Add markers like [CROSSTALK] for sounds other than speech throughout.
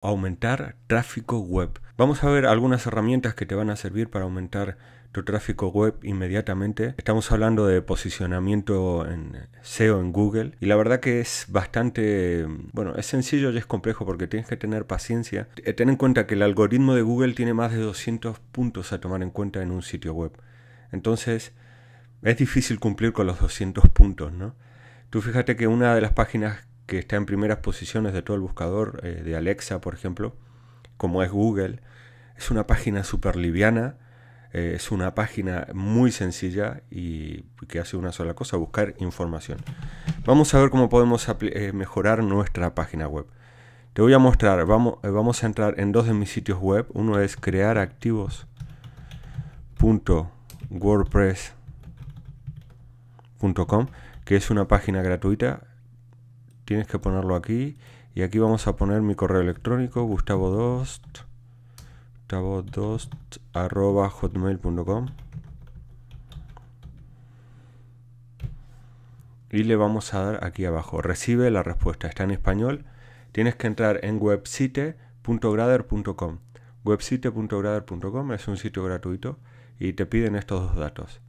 aumentar tráfico web. Vamos a ver algunas herramientas que te van a servir para aumentar tu tráfico web inmediatamente. Estamos hablando de posicionamiento en SEO en Google y la verdad que es bastante, bueno, es sencillo y es complejo porque tienes que tener paciencia. Eh, ten en cuenta que el algoritmo de Google tiene más de 200 puntos a tomar en cuenta en un sitio web. Entonces, es difícil cumplir con los 200 puntos, ¿no? Tú fíjate que una de las páginas que está en primeras posiciones de todo el buscador, eh, de Alexa, por ejemplo, como es Google. Es una página súper liviana, eh, es una página muy sencilla y que hace una sola cosa, buscar información. Vamos a ver cómo podemos eh, mejorar nuestra página web. Te voy a mostrar, vamos, vamos a entrar en dos de mis sitios web. Uno es crearactivos.wordpress.com, que es una página gratuita tienes que ponerlo aquí. Y aquí vamos a poner mi correo electrónico, Gustavo Dost, Gustavo Y le vamos a dar aquí abajo, recibe la respuesta, está en español. Tienes que entrar en website.grader.com. Website.grader.com es un sitio gratuito y te piden estos dos datos.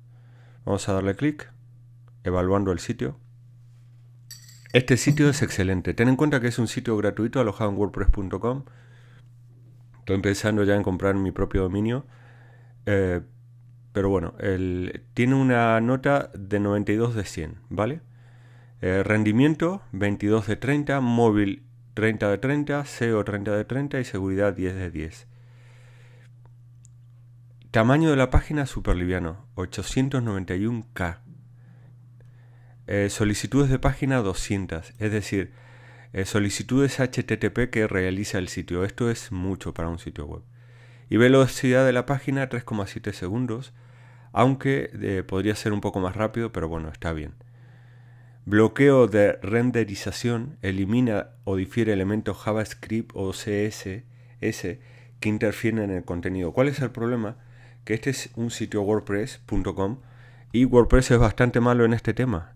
Vamos a darle clic, evaluando el sitio. Este sitio es excelente. Ten en cuenta que es un sitio gratuito alojado en wordpress.com. Estoy empezando ya en comprar mi propio dominio. Eh, pero bueno, el, tiene una nota de 92 de 100, ¿vale? Eh, rendimiento 22 de 30, móvil 30 de 30, SEO 30 de 30 y seguridad 10 de 10. Tamaño de la página super liviano, 891K. Eh, solicitudes de página 200, es decir, eh, solicitudes HTTP que realiza el sitio. Esto es mucho para un sitio web. Y velocidad de la página 3,7 segundos, aunque eh, podría ser un poco más rápido, pero bueno, está bien. Bloqueo de renderización elimina o difiere elementos JavaScript o CSS que interfieren en el contenido. ¿Cuál es el problema? Que este es un sitio WordPress.com y WordPress es bastante malo en este tema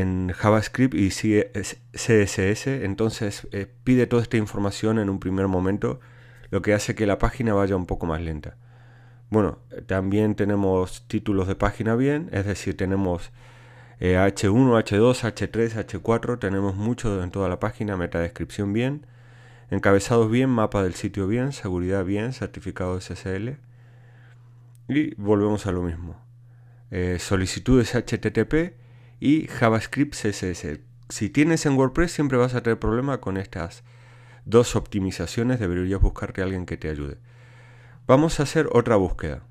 en JavaScript y eh, CSS, entonces eh, pide toda esta información en un primer momento, lo que hace que la página vaya un poco más lenta. Bueno, también tenemos títulos de página bien, es decir, tenemos H1, H2, H3, H4, tenemos mucho en toda la página, metadescripción bien, encabezados bien, mapa del sitio bien, seguridad bien, certificado SSL. Y volvemos a lo mismo. Eh, solicitudes HTTP y JavaScript CSS. Si tienes en WordPress siempre vas a tener problema con estas dos optimizaciones, deberías buscarte a alguien que te ayude. Vamos a hacer otra búsqueda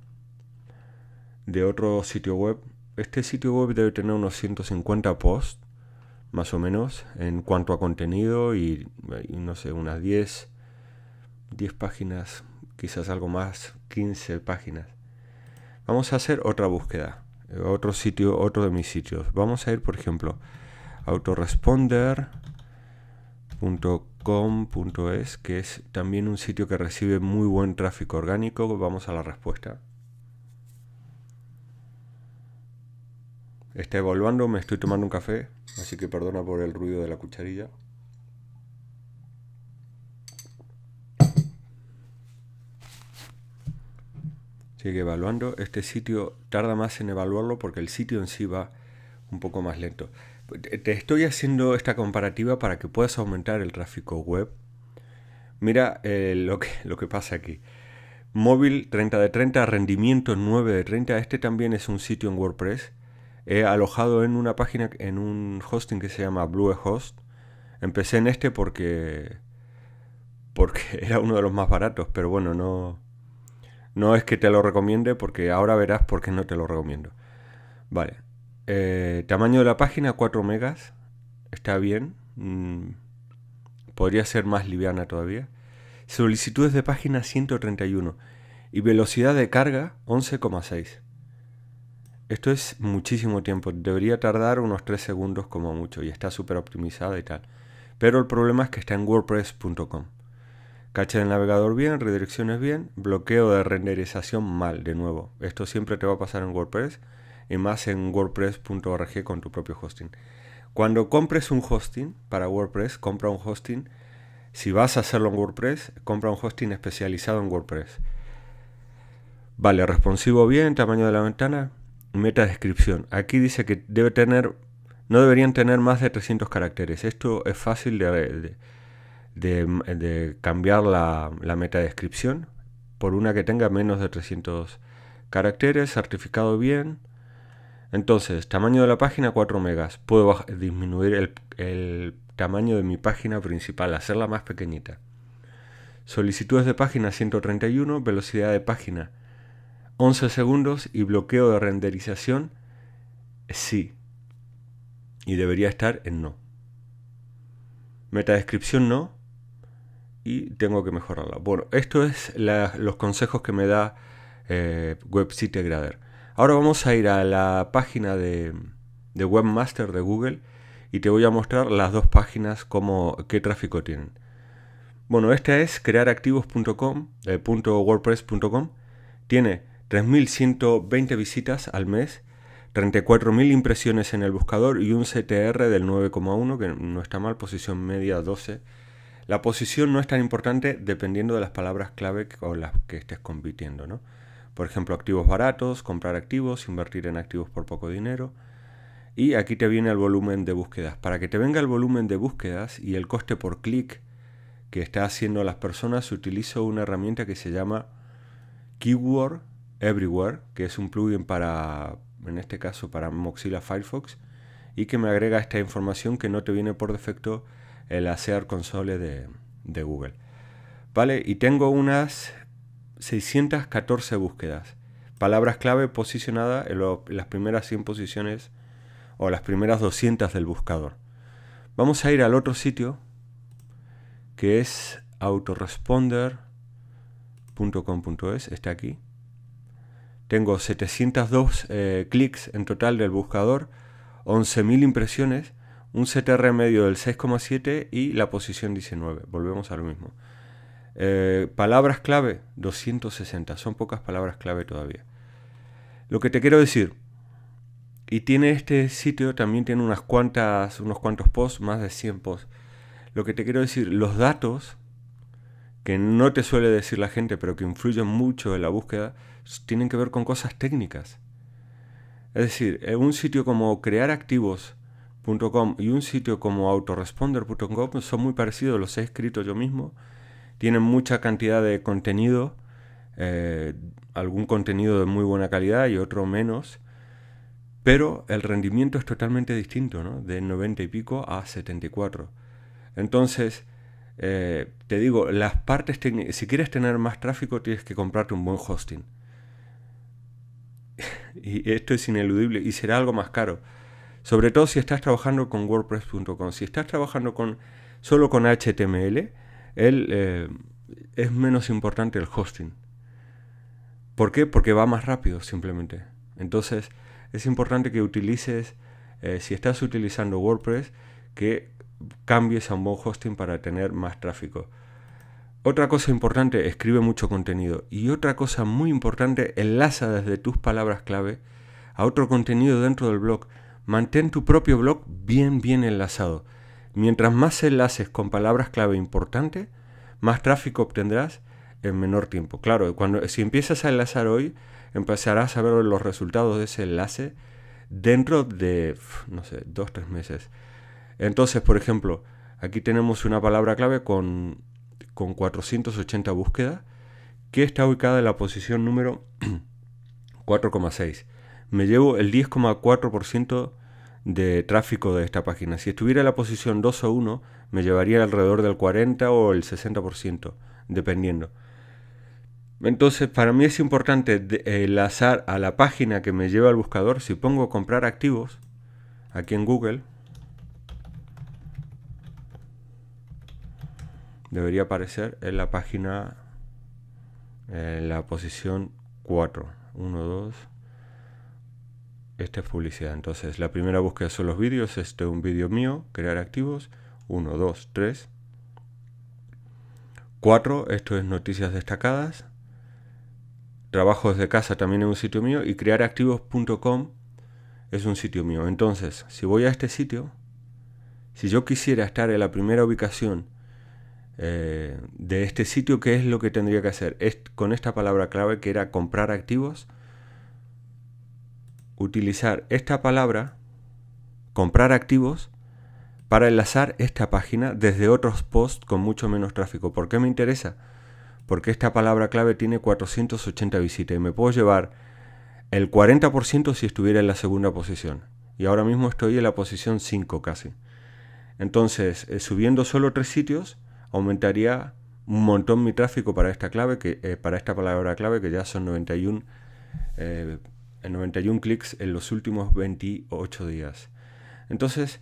de otro sitio web. Este sitio web debe tener unos 150 posts, más o menos, en cuanto a contenido y, no sé, unas 10, 10 páginas, quizás algo más, 15 páginas. Vamos a hacer otra búsqueda otro sitio, otro de mis sitios. Vamos a ir, por ejemplo, autoresponder.com.es, que es también un sitio que recibe muy buen tráfico orgánico. Vamos a la respuesta. Está evaluando, me estoy tomando un café, así que perdona por el ruido de la cucharilla. sigue evaluando. Este sitio tarda más en evaluarlo porque el sitio en sí va un poco más lento. Te estoy haciendo esta comparativa para que puedas aumentar el tráfico web. Mira eh, lo, que, lo que pasa aquí. Móvil 30 de 30, rendimiento 9 de 30. Este también es un sitio en WordPress. He alojado en una página, en un hosting que se llama Bluehost. Empecé en este porque, porque [LAUGHS] era uno de los más baratos, pero bueno, no, no es que te lo recomiende porque ahora verás por qué no te lo recomiendo. Vale. Eh, tamaño de la página 4 megas. Está bien. Mm, podría ser más liviana todavía. Solicitudes de página 131. Y velocidad de carga 11,6. Esto es muchísimo tiempo. Debería tardar unos 3 segundos como mucho. Y está súper optimizada y tal. Pero el problema es que está en wordpress.com. Cache del navegador bien, redirecciones bien, bloqueo de renderización mal, de nuevo. Esto siempre te va a pasar en WordPress y más en wordpress.org con tu propio hosting. Cuando compres un hosting para WordPress, compra un hosting. Si vas a hacerlo en WordPress, compra un hosting especializado en WordPress. Vale, responsivo bien, tamaño de la ventana, meta descripción. Aquí dice que debe tener, no deberían tener más de 300 caracteres. Esto es fácil de, de de, cambiar la, la metadescripción por una que tenga menos de 300 caracteres, certificado bien. Entonces, tamaño de la página 4 megas. Puedo disminuir el, el tamaño de mi página principal, hacerla más pequeñita. Solicitudes de página 131, velocidad de página 11 segundos y bloqueo de renderización sí. Y debería estar en no. Metadescripción no, y tengo que mejorarla. Bueno, esto es los consejos que me da eh, Web WebSite Grader. Ahora vamos a ir a la página de, de, Webmaster de Google y te voy a mostrar las dos páginas como qué tráfico tienen. Bueno, esta es crearactivos.com, eh, .wordpress.com. Tiene 3.120 visitas al mes, 34.000 impresiones en el buscador y un CTR del 9,1, que no está mal, posición media 12 la posición no es tan importante dependiendo de las palabras clave con las que estés compitiendo, ¿no? Por ejemplo, activos baratos, comprar activos, invertir en activos por poco dinero. Y aquí te viene el volumen de búsquedas. Para que te venga el volumen de búsquedas y el coste por clic que está haciendo las personas, utilizo una herramienta que se llama Keyword Everywhere, que es un plugin para, en este caso, para Mozilla Firefox, y que me agrega esta información que no te viene por defecto el hacer Console de, Google. ¿Vale? Y tengo unas 614 búsquedas. Palabras clave posicionadas en, las primeras 100 posiciones o las primeras 200 del buscador. Vamos a ir al otro sitio que es autoresponder.com.es, está aquí. Tengo 702 eh, clics en total del buscador, 11.000 impresiones un CTR medio del 6,7 y la posición 19. Volvemos a lo mismo. Eh, palabras clave, 260. Son pocas palabras clave todavía. Lo que te quiero decir, y tiene este sitio, también tiene unas cuantas, unos cuantos posts, más de 100 posts. Lo que te quiero decir, los datos que no te suele decir la gente, pero que influyen mucho en la búsqueda, tienen que ver con cosas técnicas. Es decir, en un sitio como crear activos, Com y un sitio como autoresponder.com son muy parecidos, los he escrito yo mismo. Tienen mucha cantidad de contenido, eh, algún contenido de muy buena calidad y otro menos, pero el rendimiento es totalmente distinto, de 90 y pico a 74. Entonces, eh, te digo, las partes si quieres tener más tráfico tienes que comprarte un buen hosting. [LAUGHS] y esto es ineludible y será algo más caro sobre todo si estás trabajando con WordPress.com. Si estás trabajando con, solo con HTML, él eh, es menos importante el hosting. ¿Por qué? Porque va más rápido simplemente. Entonces es importante que utilices, eh, si estás utilizando WordPress, que cambies a un buen hosting para tener más tráfico. Otra cosa importante, escribe mucho contenido. Y otra cosa muy importante, enlaza desde tus palabras clave a otro contenido dentro del blog. Mantén tu propio blog bien, bien enlazado. Mientras más enlaces con palabras clave importantes, más tráfico obtendrás en menor tiempo. Claro, cuando, si empiezas a enlazar hoy, empezarás a ver los resultados de ese enlace dentro de, no sé, dos, tres meses. Entonces, por ejemplo, aquí tenemos una palabra clave con, con 480 búsquedas que está ubicada en la posición número 4,6. [CLEARS THROAT] Me llevo el 10,4% de tráfico de esta página. Si estuviera en la posición 2 o 1, me llevaría alrededor del 40 o el 60%, dependiendo. Entonces, para mí es importante eh, enlazar a la página que me lleva al buscador. Si pongo comprar activos aquí en Google, debería aparecer en la página, en la posición 4. 1, 2, esta es publicidad. Entonces, la primera búsqueda son los vídeos. Este es un vídeo mío, crear activos. 1, 2, 3. 4, esto es noticias destacadas. Trabajos de casa también es un sitio mío. Y crearactivos.com es un sitio mío. Entonces, si voy a este sitio, si yo quisiera estar en la primera ubicación eh, de este sitio, ¿qué es lo que tendría que hacer? con esta palabra clave que era comprar activos utilizar esta palabra, comprar activos, para enlazar esta página desde otros posts con mucho menos tráfico. ¿Por qué me interesa? Porque esta palabra clave tiene 480 visitas y me puedo llevar el 40% si estuviera en la segunda posición. Y ahora mismo estoy en la posición 5 casi. Entonces, eh, subiendo solo tres sitios, aumentaría un montón mi tráfico para esta clave, que, eh, para esta palabra clave, que ya son 91 en 91 clics en los últimos 28 días. Entonces,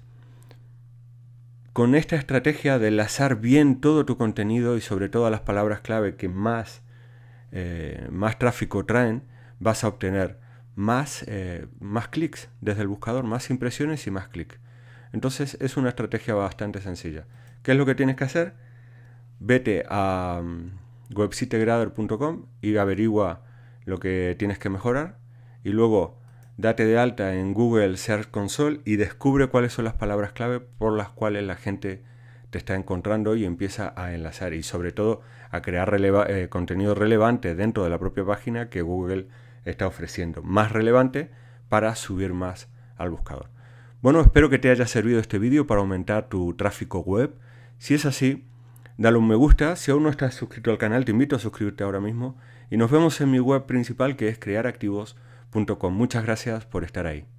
con esta estrategia de lazar bien todo tu contenido y sobre todo las palabras clave que más, eh, más tráfico traen, vas a obtener más, eh, más clics desde el buscador, más impresiones y más clics. Entonces es una estrategia bastante sencilla. ¿Qué es lo que tienes que hacer? Vete a mm, websitegrader.com y averigua lo que tienes que mejorar y luego date de alta en Google Search Console y descubre cuáles son las palabras clave por las cuales la gente te está encontrando y empieza a enlazar y sobre todo a crear eh, contenido relevante dentro de la propia página que Google está ofreciendo, más relevante para subir más al buscador. Bueno, espero que te haya servido este vídeo para aumentar tu tráfico web. Si es así, dale un me gusta. Si aún no estás suscrito al canal, te invito a suscribirte ahora mismo. Y nos vemos en mi web principal que es crear activos Muchas gracias por estar ahí.